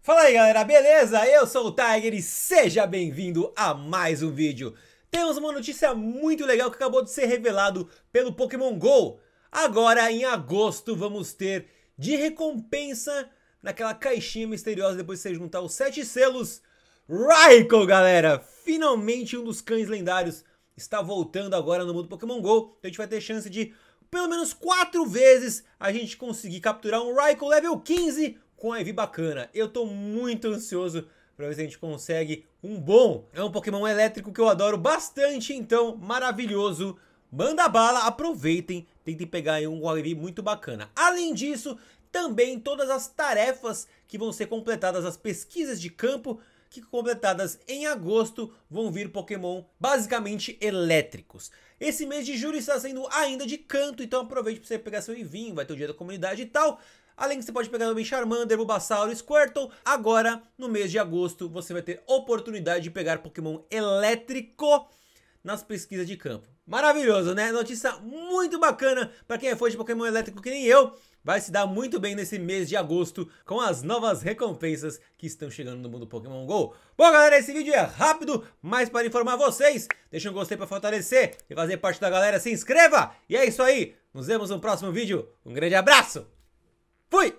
Fala aí galera, beleza? Eu sou o Tiger e seja bem-vindo a mais um vídeo. Temos uma notícia muito legal que acabou de ser revelado pelo Pokémon GO. Agora em agosto vamos ter de recompensa naquela caixinha misteriosa depois de você juntar os sete selos. Raikou, galera! Finalmente um dos cães lendários está voltando agora no mundo Pokémon GO. Então a gente vai ter chance de pelo menos 4 vezes a gente conseguir capturar um Raikou level 15 com a EV bacana. Eu tô muito ansioso para ver se a gente consegue um bom. É um Pokémon elétrico que eu adoro bastante, então maravilhoso. Manda bala, aproveitem, tentem pegar aí um Wallaby muito bacana. Além disso, também todas as tarefas que vão ser completadas, as pesquisas de campo, que completadas em agosto vão vir Pokémon basicamente elétricos. Esse mês de julho está sendo ainda de canto, então aproveite para você pegar seu Eevee, vai ter o dia da comunidade e tal. Além que você pode pegar também Charmander, Bulbasaur, Squirtle. Agora, no mês de agosto, você vai ter oportunidade de pegar Pokémon elétrico nas pesquisas de campo. Maravilhoso, né? Notícia muito bacana para quem é fã de Pokémon elétrico que nem eu. Vai se dar muito bem nesse mês de agosto com as novas recompensas que estão chegando no mundo Pokémon GO. Bom, galera, esse vídeo é rápido, mas para informar vocês, deixa um gostei para fortalecer e fazer parte da galera, se inscreva! E é isso aí, nos vemos no próximo vídeo. Um grande abraço, fui!